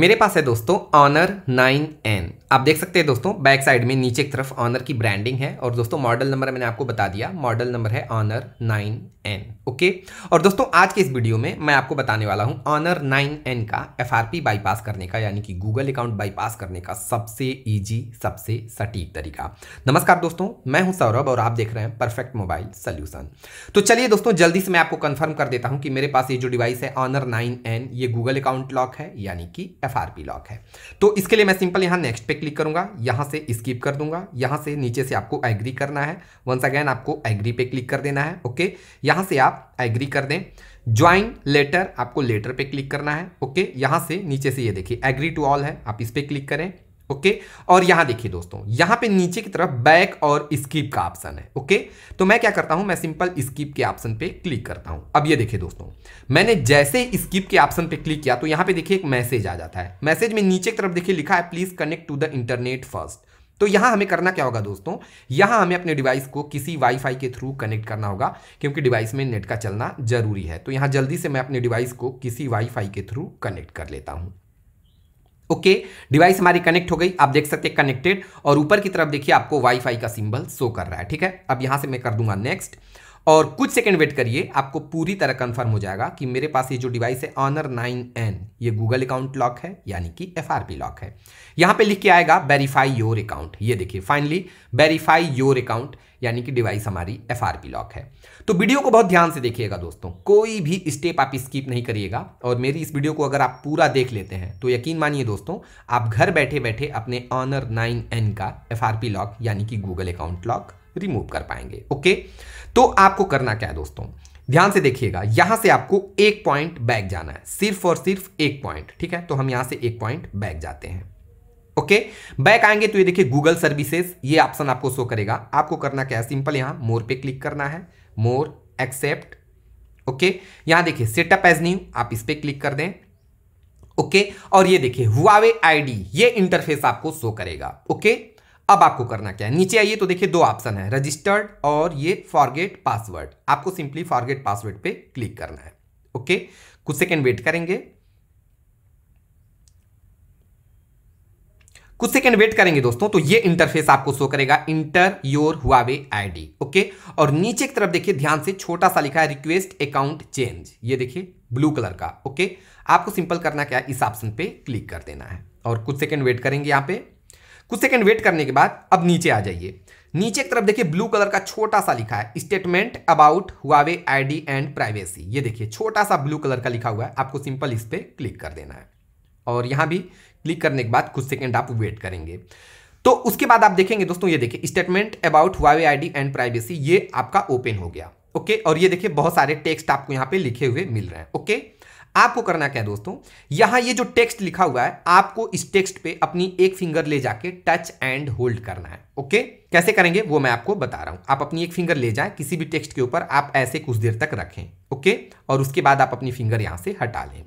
मेरे पास है दोस्तों ऑनर नाइन एन आप देख सकते हैं दोस्तों बैक साइड में नीचे की तरफ ऑनर की ब्रांडिंग है और दोस्तों मॉडल नंबर मैंने आपको बता दिया मॉडल नंबर है ऑनर नाइन एन ओके और दोस्तों आज के इस वीडियो में मैं आपको बताने वाला हूं ऑनर नाइन एन का एफआरपी बाईपास करने का यानी कि गूगल अकाउंट बाईपास करने का सबसे ईजी सबसे सटीक तरीका नमस्कार दोस्तों मैं हूँ सौरभ और आप देख रहे हैं परफेक्ट मोबाइल सोल्यूशन तो चलिए दोस्तों जल्दी से मैं आपको कन्फर्म कर देता हूँ कि मेरे पास ये जो डिवाइस है ऑनर नाइन ये गूगल अकाउंट लॉक है यानी कि एफ लॉक है तो इसके लिए मैं सिंपल यहाँ नेक्स्ट पे क्लिक करूंगा यहां से स्किप कर दूंगा यहां से नीचे से आपको एग्री करना है वंस अगेन आपको एग्री पे क्लिक कर देना है ओके यहां से आप एग्री कर दें ज्वाइन लेटर आपको लेटर पे क्लिक करना है ओके यहां से नीचे से ये देखिए एग्री टू ऑल है आप इस पर क्लिक करें ओके और यहां देखिए दोस्तों यहां पे नीचे की तरफ बैक और स्किप का ऑप्शन है ओके तो मैं क्या करता हूं मैं सिंपल स्किप के ऑप्शन पे क्लिक करता हूं अब ये देखिए दोस्तों मैंने जैसे स्किप के ऑप्शन पे क्लिक किया तो यहां पे देखिए एक मैसेज आ जाता है मैसेज में नीचे की तरफ देखिए लिखा है please connect to the internet first तो यहां हमें करना क्या होगा दोस्तों यहां हमें अपने डिवाइस को किसी वाईफाई के थ्रू कनेक्ट करना होगा क्योंकि डिवाइस में नेट का चलना जरूरी है तो यहां जल्दी से मैं अपने डिवाइस को किसी वाईफाई के थ्रू कनेक्ट कर लेता हूं ओके डिवाइस हमारी कनेक्ट हो गई आप देख सकते हैं कनेक्टेड और ऊपर की तरफ देखिए आपको वाईफाई का सिंबल शो कर रहा है ठीक है अब यहां से मैं कर दूंगा नेक्स्ट और कुछ सेकंड वेट करिए आपको पूरी तरह कंफर्म हो जाएगा कि मेरे पास ये जो डिवाइस है ऑनर नाइन एन ये गूगल अकाउंट लॉक है यानी कि एफ लॉक है यहाँ पे लिख के आएगा वेरीफाई योर अकाउंट ये देखिए फाइनली वेरीफाई योर अकाउंट यानी कि डिवाइस हमारी एफ लॉक है तो वीडियो को बहुत ध्यान से देखिएगा दोस्तों कोई भी स्टेप आप स्किप नहीं करिएगा और मेरी इस वीडियो को अगर आप पूरा देख लेते हैं तो यकीन मानिए दोस्तों आप घर बैठे बैठे अपने ऑनर नाइन एन का एफ लॉक यानी कि गूगल अकाउंट लॉक रिमूव कर पाएंगे ओके तो आपको करना क्या है दोस्तों ध्यान से देखिएगा यहां से आपको एक पॉइंट बैक जाना है सिर्फ और सिर्फ एक पॉइंट ठीक है तो हम यहां से एक पॉइंट बैक जाते हैं ओके बैक आएंगे तो ये देखिए गूगल सर्विसेज ये ऑप्शन आपको शो करेगा आपको करना क्या है सिंपल यहां मोर पे क्लिक करना है मोर एक्सेप्ट ओके यहां देखिए सेटअप एज न्यू आप इस पर क्लिक कर दें ओके और ये देखिए हुआवे आईडी ये इंटरफेस आपको शो करेगा ओके अब आपको करना क्या है नीचे आइए तो देखिए दो ऑप्शन है रजिस्टर्ड और ये फॉरगेट पासवर्ड आपको सिंपली फॉरगेट पासवर्ड पे क्लिक करना है ओके कुछ सेकेंड वेट करेंगे कुछ सेकेंड वेट करेंगे दोस्तों तो ये इंटरफेस आपको शो करेगा enter your Huawei ID okay और नीचे की तरफ देखिए ध्यान से छोटा सा लिखा है रिक्वेस्ट अकाउंट चेंज ये देखिए ब्लू कलर का ओके आपको सिंपल करना क्या है इस ऑप्शन पे क्लिक कर देना है और कुछ सेकेंड वेट करेंगे यहां पर कुछ सेकंड वेट करने के बाद अब नीचे आ जाइए नीचे की तरफ देखिए ब्लू कलर का छोटा सा लिखा है statement about Huawei ID and privacy ये देखिए छोटा सा ब्लू कलर का लिखा हुआ है आपको सिंपल इस पर क्लिक कर देना है और यहाँ भी क्लिक करने के बाद कुछ सेकेंड आप वेट करेंगे तो उसके बाद आप देखेंगे दोस्तों ये देखिए statement about Huawei I and privacy ये आपका ओपन हो गया ओके और ये देखिए बहुत सारे टेक्स्ट आपको यहाँ पे लिखे हुए मिल रहे हैं ओके आपको करना क्या है दोस्तों यहां ये जो टेक्स्ट लिखा हुआ है आपको इस टेक्स्ट पे अपनी एक फिंगर ले जाके टच एंड होल्ड करना है ओके कैसे करेंगे वो मैं आपको बता रहा हूं आप अपनी एक फिंगर ले जाए किसी भी टेक्स्ट के ऊपर आप ऐसे कुछ देर तक रखें ओके और उसके बाद आप अपनी फिंगर यहां से हटा लें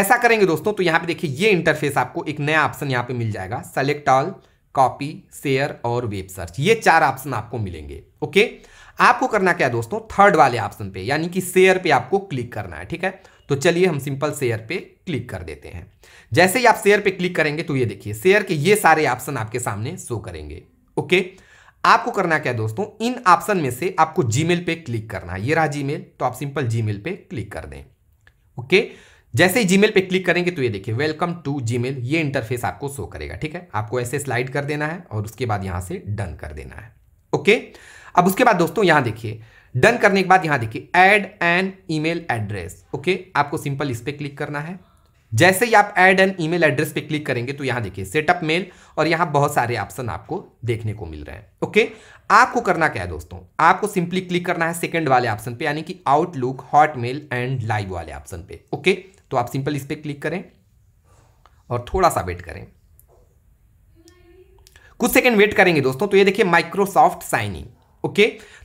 ऐसा करेंगे दोस्तों तो यहां पर देखिए ये इंटरफेस आपको एक नया ऑप्शन यहां पर मिल जाएगा सेलेक्ट ऑल कॉपी शेयर और वेब सर्च ये चार ऑप्शन आपको मिलेंगे ओके okay? आपको करना क्या है दोस्तों थर्ड वाले ऑप्शन पे यानी कि शेयर पे आपको क्लिक करना है ठीक है तो चलिए हम सिंपल शेयर पे क्लिक कर देते हैं जैसे ही आप शेयर पे क्लिक करेंगे तो ये देखिए शेयर के ये सारे ऑप्शन आपके सामने शो करेंगे ओके आपको करना क्या है दोस्तों इन ऑप्शन में से आपको जीमेल पे क्लिक करना है ये रहा जीमेल तो आप सिंपल जीमेल पे क्लिक कर दें ओके जैसे ही जीमेल पे क्लिक करेंगे तो ये देखिए वेलकम टू जीमेल ये इंटरफेस आपको शो करेगा ठीक है आपको ऐसे स्लाइड कर देना है और उसके बाद यहां से डन कर देना है ओके okay? अब उसके बाद दोस्तों यहां देखिए डन करने के बाद यहां देखिए add an email address okay आपको सिंपल इस पर क्लिक करना है जैसे ही आप एड एन ईमेल एड्रेस पे क्लिक करेंगे तो यहां देखिए सेटअप मेल और यहां बहुत सारे ऑप्शन आपको देखने को मिल रहे हैं ओके आपको करना क्या है दोस्तों आपको सिंपली क्लिक करना है सेकंड वाले ऑप्शन पे यानी कि आउटलुक हॉटमेल एंड लाइव वाले ऑप्शन पे ओके तो आप सिंपल इस पर क्लिक करें और थोड़ा सा वेट करें कुछ सेकेंड वेट करेंगे दोस्तों तो ये देखिए माइक्रोसॉफ्ट साइनिंग ओके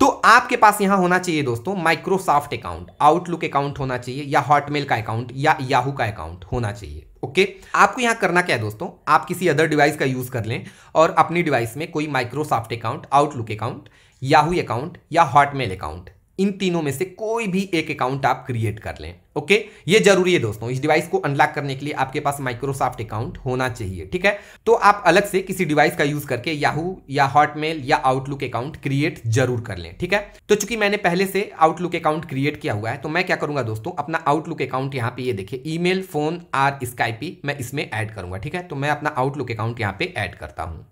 तो आपके पास यहां होना चाहिए दोस्तों माइक्रोसॉफ्ट अकाउंट आउटलुक अकाउंट होना चाहिए या हॉटमेल का अकाउंट या याहू का अकाउंट होना चाहिए ओके okay? आपको यहाँ करना क्या है दोस्तों आप किसी अदर डिवाइस का यूज़ कर लें और अपनी डिवाइस में कोई Microsoft account Outlook account Yahoo account या हॉटमेल अकाउंट इन तीनों में से कोई भी एक अकाउंट आप क्रिएट कर लें ओके ये जरूरी है दोस्तों इस डिवाइस को अनलॉक करने के लिए आपके पास माइक्रोसॉफ्ट अकाउंट होना चाहिए ठीक है तो आप अलग से किसी डिवाइस का यूज करके याहू या हॉटमेल या आउटलुक अकाउंट क्रिएट जरूर कर लें ठीक है तो चूंकि मैंने पहले से आउटलुक अकाउंट क्रिएट किया हुआ है तो मैं क्या करूंगा दोस्तों अपना आउटलुक अकाउंट यहाँ पे ये देखिए मेल फोन आर स्काइपी मैं इसमें ऐड करूंगा ठीक है तो मैं अपना आउटलुक अकाउंट यहाँ पे ऐड करता हूँ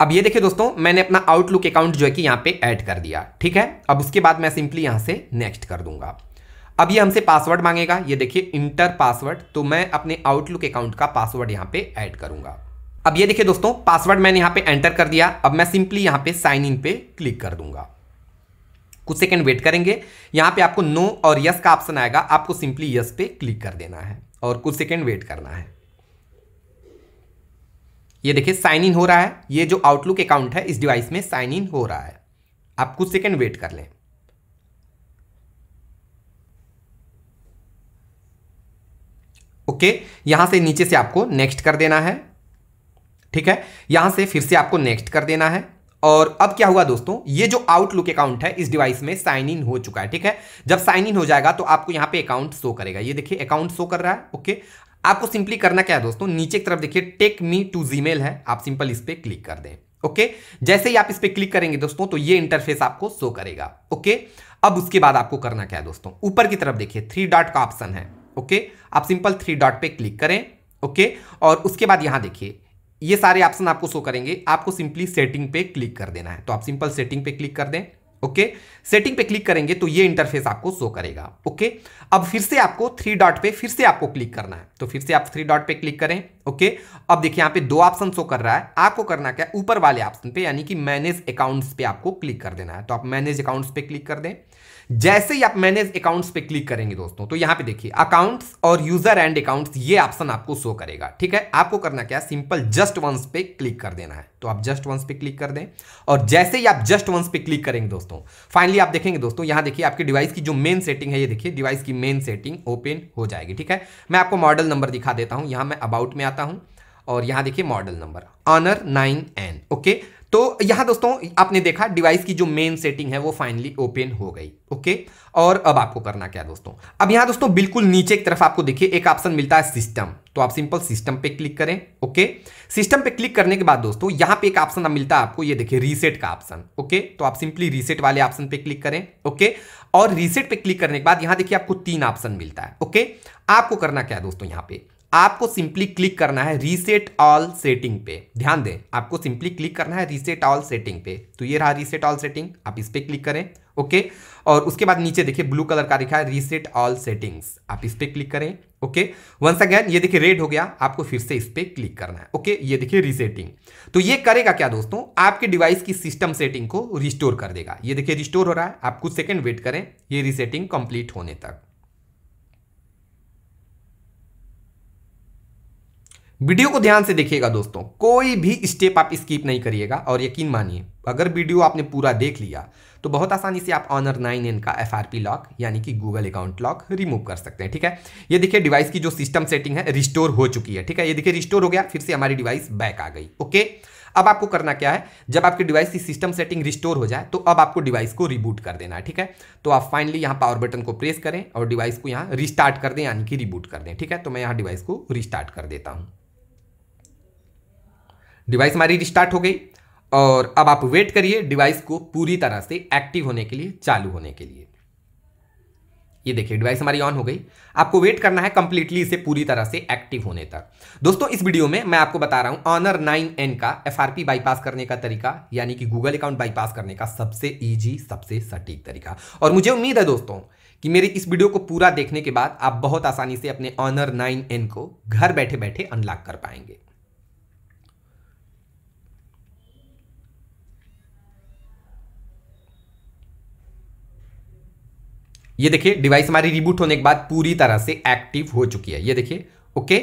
अब ये देखिए दोस्तों मैंने अपना आउटलुक अकाउंट जो है कि यहाँ पे ऐड कर दिया ठीक है अब उसके बाद मैं सिंपली यहाँ से नेक्स्ट कर दूंगा अब ये हमसे पासवर्ड मांगेगा ये देखिए इंटर पासवर्ड तो मैं अपने आउटलुक अकाउंट का पासवर्ड यहाँ पे ऐड करूंगा अब ये देखिए दोस्तों पासवर्ड मैंने यहाँ पे एंटर कर दिया अब मैं सिंपली यहाँ पे साइन इन पे क्लिक कर दूंगा कुछ सेकंड वेट करेंगे यहाँ पे आपको नो और यस का ऑप्शन आएगा आपको सिंपली यस पे क्लिक कर देना है और कुछ सेकेंड वेट करना है ये देखिए साइन इन हो रहा है ये जो आउटलुक अकाउंट है इस डिवाइस में साइन इन हो रहा है आप कुछ सेकेंड वेट कर लें ओके यहां से नीचे से आपको नेक्स्ट कर देना है ठीक है यहां से फिर से आपको नेक्स्ट कर देना है और अब क्या हुआ दोस्तों ये जो आउटलुक अकाउंट है इस डिवाइस में साइन इन हो चुका है ठीक है जब साइन इन हो जाएगा तो आपको यहां पे अकाउंट शो करेगा ये देखिए अकाउंट शो कर रहा है ओके आपको सिंपली करना क्या है दोस्तों नीचे की तरफ देखिए टेक मी टू जीमेल है आप सिंपल इस पर क्लिक कर दें ओके जैसे ही आप इस पर क्लिक करेंगे दोस्तों तो ये इंटरफेस आपको शो करेगा ओके अब उसके बाद आपको करना क्या है दोस्तों ऊपर की तरफ देखिए थ्री डॉट का ऑप्शन है ओके आप सिंपल थ्री डॉट पे क्लिक करें ओके और उसके बाद यहां देखिए ये सारे ऑप्शन आपको शो करेंगे आपको सिंपली सेटिंग पे क्लिक कर देना है तो आप सिंपल सेटिंग पे क्लिक कर दें ओके सेटिंग पे क्लिक करेंगे तो ये इंटरफेस आपको शो करेगा ओके अब फिर से आपको थ्री डॉट पे फिर से आपको क्लिक करना है तो फिर से आप थ्री डॉट पे क्लिक करें ओके अब देखिए यहां पे दो ऑप्शन शो कर रहा है आपको करना क्या ऊपर वाले ऑप्शन पे यानी कि मैनेज अकाउंट्स पे आपको क्लिक कर देना है तो आप मैनेज अकाउंट्स पे क्लिक कर दें जैसे ही आप मैनेज अकाउंट्स पे क्लिक करेंगे दोस्तों तो यहां पे देखिए अकाउंट्स और यूजर एंड अकाउंट्स ये ऑप्शन आपको शो करेगा ठीक है आपको करना क्या सिंपल जस्ट वंस पे क्लिक कर देना है तो आप जस्ट वंस पे क्लिक कर दें और जैसे ही आप जस्ट वंस पे क्लिक करेंगे दोस्तों फाइनली आप देखेंगे दोस्तों यहां देखिए आपके डिवाइस की जो मेन सेटिंग है ये देखिए डिवाइस की मेन सेटिंग ओपन हो जाएगी ठीक है मैं आपको मॉडल नंबर दिखा देता हूं यहां मैं अबाउट में आता हूं और यहां देखिए model number Honor nine N okay तो यहां दोस्तों आपने देखा डिवाइस की जो मेन सेटिंग है वो फाइनली ओपन हो गई ओके और अब आपको करना क्या दोस्तों अब यहां दोस्तों बिल्कुल नीचे की तरफ आपको देखिए एक ऑप्शन मिलता है सिस्टम तो आप सिंपल सिस्टम पे क्लिक करें ओके सिस्टम पे क्लिक करने के बाद दोस्तों यहां पे एक ऑप्शन मिलता है आपको ये देखिए रीसेट का ऑप्शन ओके तो आप सिंपली रीसेट वाले ऑप्शन पे क्लिक करें ओके और रीसेट पे क्लिक करने के बाद यहां देखिए आपको तीन ऑप्शन मिलता है ओके आपको करना क्या है दोस्तों यहां पे आपको सिंपली क्लिक करना है रीसेट ऑल सेटिंग पे ध्यान दें आपको सिंपली क्लिक करना है रीसेट ऑल सेटिंग पे तो ये रहा रीसेट ऑल सेटिंग आप इस पर क्लिक करें ओके और उसके बाद नीचे देखिए ब्लू कलर का लिखा है रीसेट ऑल सेटिंग्स आप इस पर क्लिक करें ओके वंस अगेन ये देखिए रेड हो गया आपको फिर से इस पर क्लिक करना है ओके ये देखिए रीसेटिंग तो ये करेगा क्या दोस्तों आपके डिवाइस की सिस्टम सेटिंग को रिस्टोर कर देगा ये देखिए रिस्टोर हो रहा है आप कुछ सेकेंड वेट करें ये रीसेटिंग कंप्लीट होने तक वीडियो को ध्यान से देखिएगा दोस्तों कोई भी स्टेप आप स्किप नहीं करिएगा और यकीन मानिए अगर वीडियो आपने पूरा देख लिया तो बहुत आसानी से आप ऑनर नाइन एन का एफ लॉक यानी कि गूगल अकाउंट लॉक रिमूव कर सकते हैं ठीक है ये देखिए डिवाइस की जो सिस्टम सेटिंग है रिस्टोर हो चुकी है ठीक है ये देखिए रिस्टोर हो गया फिर से हमारी डिवाइस बैक आ गई ओके अब आपको करना क्या है जब आपकी डिवाइस की सिस्टम सेटिंग रिस्टोर हो जाए तो अब आपको डिवाइस को रिबूट कर देना है ठीक है तो आप फाइनली यहाँ पावर बटन को प्रेस करें और डिवाइस को यहाँ रिस्टार्ट कर दें यानी कि रिबूट कर दें ठीक है तो मैं यहाँ डिवाइस को रिस्टार्ट कर देता हूँ डिवाइस हमारी रिस्टार्ट हो गई और अब आप वेट करिए डिवाइस को पूरी तरह से एक्टिव होने के लिए चालू होने के लिए ये देखिए डिवाइस हमारी ऑन हो गई आपको वेट करना है कंप्लीटली इसे पूरी तरह से एक्टिव होने तक दोस्तों इस वीडियो में मैं आपको बता रहा हूं ऑनर 9N का एफआरपी बाईपास करने का तरीका यानी कि गूगल अकाउंट बाईपास करने का सबसे ईजी सबसे सटीक तरीका और मुझे उम्मीद है दोस्तों कि मेरी इस वीडियो को पूरा देखने के बाद आप बहुत आसानी से अपने ऑनर नाइन को घर बैठे बैठे अनलॉक कर पाएंगे ये देखिए डिवाइस हमारी रिबूट होने के बाद पूरी तरह से एक्टिव हो चुकी है ये देखिए ओके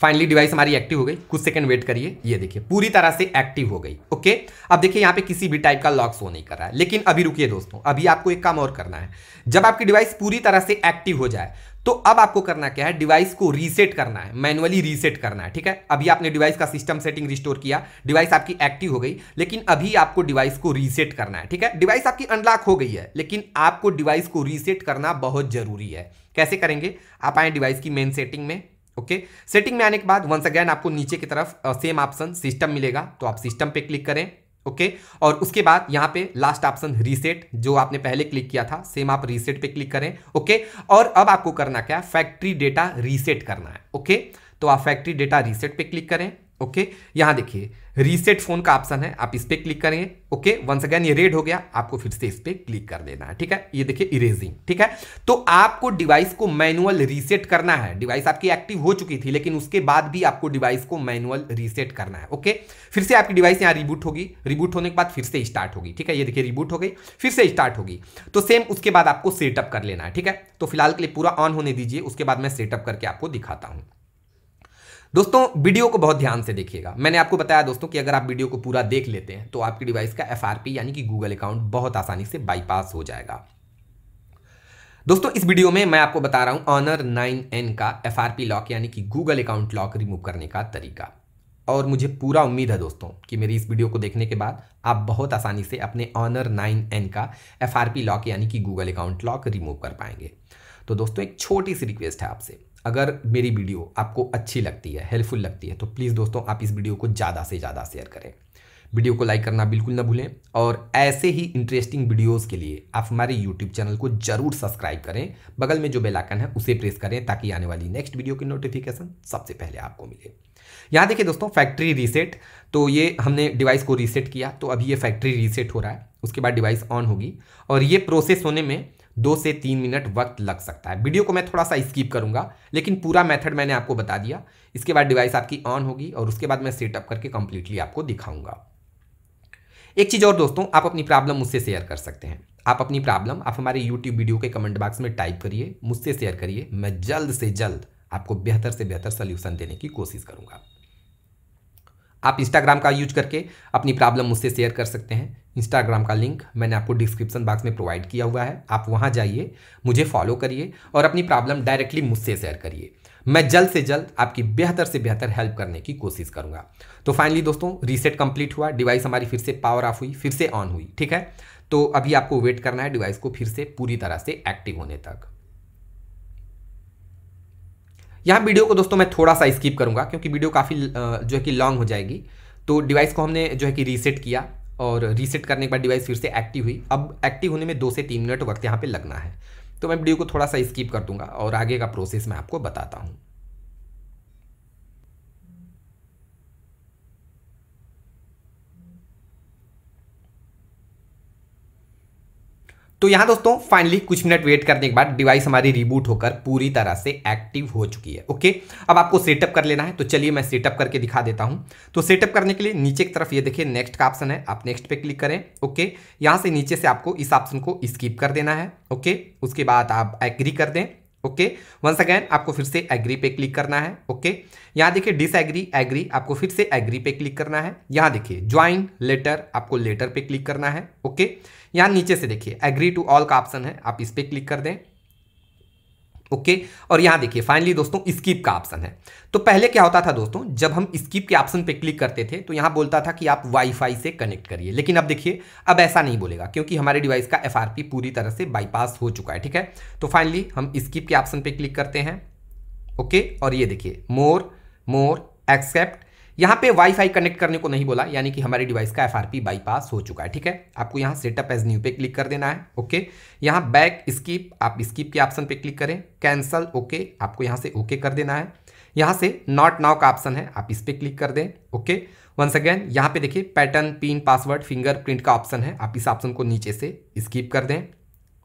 फाइनली डिवाइस हमारी एक्टिव हो गई कुछ सेकंड वेट करिए ये देखिए पूरी तरह से एक्टिव हो गई ओके अब देखिए यहाँ पे किसी भी टाइप का लॉक शो नहीं कर रहा है लेकिन अभी रुकिए दोस्तों अभी आपको एक काम और करना है जब आपकी डिवाइस पूरी तरह से एक्टिव हो जाए तो अब आपको करना क्या है डिवाइस को रीसेट करना है मैनुअली रीसेट करना है ठीक है अभी आपने डिवाइस का सिस्टम सेटिंग रिस्टोर किया डिवाइस आपकी एक्टिव हो गई लेकिन अभी आपको डिवाइस को रीसेट करना है ठीक है डिवाइस आपकी अनलॉक हो गई है लेकिन आपको डिवाइस को रीसेट करना बहुत जरूरी है कैसे करेंगे आप आए डिवाइस की मेन सेटिंग में ओके सेटिंग में आने के बाद वंस अगैन आपको नीचे की तरफ सेम ऑप्शन सिस्टम मिलेगा तो आप सिस्टम पर क्लिक करें ओके okay? और उसके बाद यहाँ पे लास्ट ऑप्शन रीसेट जो आपने पहले क्लिक किया था सेम आप रीसेट पे क्लिक करें ओके okay? और अब आपको करना क्या है फैक्ट्री डेटा रीसेट करना है ओके okay? तो आप फैक्ट्री डेटा रीसेट पे क्लिक करें ओके यहाँ देखिए रीसेट फोन का ऑप्शन है आप इस पर क्लिक करेंगे ओके वंस अगेन ये रेड हो गया आपको फिर से इस पर क्लिक कर देना है ठीक है ये देखिए इरेजिंग ठीक है तो आपको डिवाइस को मैनुअल रीसेट करना है डिवाइस आपकी एक्टिव हो चुकी थी लेकिन उसके बाद भी आपको डिवाइस को मैनुअल रीसेट करना है ओके फिर से आपकी डिवाइस यहाँ रिबूट होगी रिबूट होने के बाद फिर से स्टार्ट होगी ठीक है ये देखिए रिबूट हो गई फिर से स्टार्ट होगी तो सेम उसके बाद आपको सेटअप कर लेना है ठीक है तो फिलहाल के लिए पूरा ऑन होने दीजिए उसके बाद मैं सेटअप करके आपको दिखाता हूँ दोस्तों वीडियो को बहुत ध्यान से देखिएगा मैंने आपको बताया दोस्तों कि अगर आप वीडियो को पूरा देख लेते हैं तो आपकी डिवाइस का एफ यानी कि गूगल अकाउंट बहुत आसानी से बाईपास हो जाएगा दोस्तों इस वीडियो में मैं आपको बता रहा हूं ऑनर 9N का एफ लॉक यानी कि गूगल अकाउंट लॉक रिमूव करने का तरीका और मुझे पूरा उम्मीद है दोस्तों कि मेरी इस वीडियो को देखने के बाद आप बहुत आसानी से अपने ऑनर 9N का एफ लॉक यानी कि गूगल अकाउंट लॉक रिमूव कर पाएंगे तो दोस्तों एक छोटी सी रिक्वेस्ट है आपसे अगर मेरी वीडियो आपको अच्छी लगती है हेल्पफुल लगती है तो प्लीज़ दोस्तों आप इस वीडियो को ज़्यादा से ज़्यादा शेयर करें वीडियो को लाइक करना बिल्कुल ना भूलें और ऐसे ही इंटरेस्टिंग वीडियोस के लिए आप हमारे यूट्यूब चैनल को जरूर सब्सक्राइब करें बगल में जो बेल आइकन है उसे प्रेस करें ताकि आने वाली नेक्स्ट वीडियो की नोटिफिकेशन सबसे पहले आपको मिले यहाँ देखिए दोस्तों फैक्ट्री रीसेट तो ये हमने डिवाइस को रीसेट किया तो अभी ये फैक्ट्री रीसेट हो रहा है उसके बाद डिवाइस ऑन होगी और ये प्रोसेस होने में दो से तीन मिनट वक्त लग सकता है वीडियो को मैं थोड़ा सा स्किप करूंगा लेकिन पूरा मेथड मैंने आपको बता दिया इसके बाद डिवाइस आपकी ऑन होगी और उसके बाद मैं सेटअप करके कंप्लीटली आपको दिखाऊंगा एक चीज़ और दोस्तों आप अपनी प्रॉब्लम मुझसे शेयर कर सकते हैं आप अपनी प्रॉब्लम आप हमारे यूट्यूब वीडियो के कमेंट बॉक्स में टाइप करिए मुझसे शेयर करिए मैं जल्द से जल्द आपको बेहतर से बेहतर सोल्यूशन देने की कोशिश करूंगा आप इंस्टाग्राम का यूज करके अपनी प्रॉब्लम मुझसे शेयर कर सकते हैं इंस्टाग्राम का लिंक मैंने आपको डिस्क्रिप्शन बॉक्स में प्रोवाइड किया हुआ है आप वहाँ जाइए मुझे फॉलो करिए और अपनी प्रॉब्लम डायरेक्टली मुझसे शेयर करिए मैं जल्द से जल्द आपकी बेहतर से बेहतर हेल्प करने की कोशिश करूंगा तो फाइनली दोस्तों रीसेट कंप्लीट हुआ डिवाइस हमारी फिर से पावर ऑफ हुई फिर से ऑन हुई ठीक है तो अभी आपको वेट करना है डिवाइस को फिर से पूरी तरह से एक्टिव होने तक यहाँ वीडियो को दोस्तों मैं थोड़ा सा स्किप करूंगा क्योंकि वीडियो काफ़ी जो है कि लॉन्ग हो जाएगी तो डिवाइस को हमने जो है कि रीसेट किया और रीसेट करने के बाद डिवाइस फिर से एक्टिव हुई अब एक्टिव होने में दो से तीन मिनट वक्त यहाँ पे लगना है तो मैं वीडियो को थोड़ा सा स्किप कर दूंगा और आगे का प्रोसेस मैं आपको बताता हूँ तो यहाँ दोस्तों फाइनली कुछ मिनट वेट करने के बाद डिवाइस हमारी रिबूट होकर पूरी तरह से एक्टिव हो चुकी है ओके अब आपको सेटअप कर लेना है तो चलिए मैं सेटअप करके दिखा देता हूँ तो सेटअप करने के लिए नीचे की तरफ ये देखिए नेक्स्ट का ऑप्शन है आप नेक्स्ट पे क्लिक करें ओके यहाँ से नीचे से आपको इस ऑप्शन को स्कीप कर देना है ओके उसके बाद आप एग्री कर दें ओके वंस अगेन आपको फिर से एग्री पे क्लिक करना है ओके okay? यहाँ देखिए डिसएग्री एग्री आपको फिर से एग्री पे क्लिक करना है यहाँ देखिए ज्वाइन लेटर आपको लेटर पे क्लिक करना है ओके okay? यहाँ नीचे से देखिए एग्री टू ऑल का ऑप्शन है आप इस पर क्लिक कर दें ओके okay? और यहां देखिए फाइनली दोस्तों स्किप का ऑप्शन है तो पहले क्या होता था दोस्तों जब हम स्किप के ऑप्शन पे क्लिक करते थे तो यहां बोलता था कि आप वाईफाई से कनेक्ट करिए लेकिन अब देखिए अब ऐसा नहीं बोलेगा क्योंकि हमारे डिवाइस का एफआरपी पूरी तरह से बाईपास हो चुका है ठीक है तो फाइनली हम स्कीप के ऑप्शन पर क्लिक करते हैं ओके okay? और ये देखिए मोर मोर एक्सेप्ट यहाँ पे वाईफाई कनेक्ट करने को नहीं बोला यानी कि हमारे डिवाइस का एफआरपी बाईपास हो चुका है ठीक है आपको यहाँ सेटअप एज न्यू पे क्लिक कर देना है ओके यहाँ बैक स्कीप आप स्कीप के ऑप्शन पे क्लिक करें कैंसल ओके आपको यहाँ से ओके कर देना है यहाँ से नॉट नाउ का ऑप्शन है आप इस पर क्लिक कर दें ओके वंस अगेन यहाँ पे देखिए पैटर्न पिन पासवर्ड प्रिंट का ऑप्शन है आप इस ऑप्शन को नीचे से स्कीप कर दें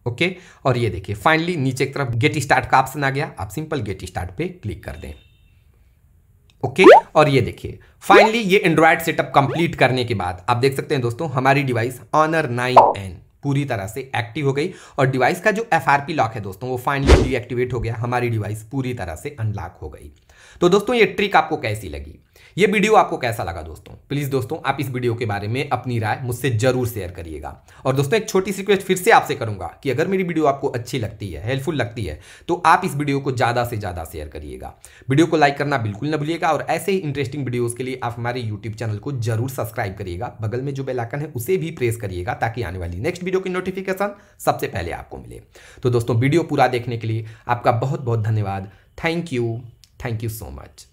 ओके okay? और ये देखिए फाइनली नीचे की तरफ गेट स्टार्ट का ऑप्शन आ गया आप सिंपल गेट स्टार्ट पे क्लिक कर दें ओके और ये देखिए फाइनली ये एंड्रॉयड सेटअप कंप्लीट करने के बाद आप देख सकते हैं दोस्तों हमारी डिवाइस ऑनर नाइन एन पूरी तरह से एक्टिव हो गई और डिवाइस का जो एफ लॉक है दोस्तों वो फाइनली डीएक्टिवेट हो गया हमारी डिवाइस पूरी तरह से अनलॉक हो गई तो दोस्तों ये ट्रिक आपको कैसी लगी ये वीडियो आपको कैसा लगा दोस्तों प्लीज़ दोस्तों आप इस वीडियो के बारे में अपनी राय मुझसे जरूर शेयर करिएगा और दोस्तों एक छोटी सी रिक्वेस्ट फिर से आपसे करूंगा कि अगर मेरी वीडियो आपको अच्छी लगती है हेल्पफुल लगती है तो आप इस वीडियो को ज़्यादा से ज़्यादा शेयर करिएगा वीडियो को लाइक करना बिल्कुल न भूलिएगा और ऐसे ही इंटरेस्टिंग वीडियोज़ के लिए आप हमारे यूट्यूब चैनल को जरूर सब्सक्राइब करिएगा बगल में जो बेलाइकन है उसे भी प्रेस करिएगा ताकि आने वाली नेक्स्ट वीडियो की नोटिफिकेशन सबसे पहले आपको मिले तो दोस्तों वीडियो पूरा देखने के लिए आपका बहुत बहुत धन्यवाद thank you thank you so much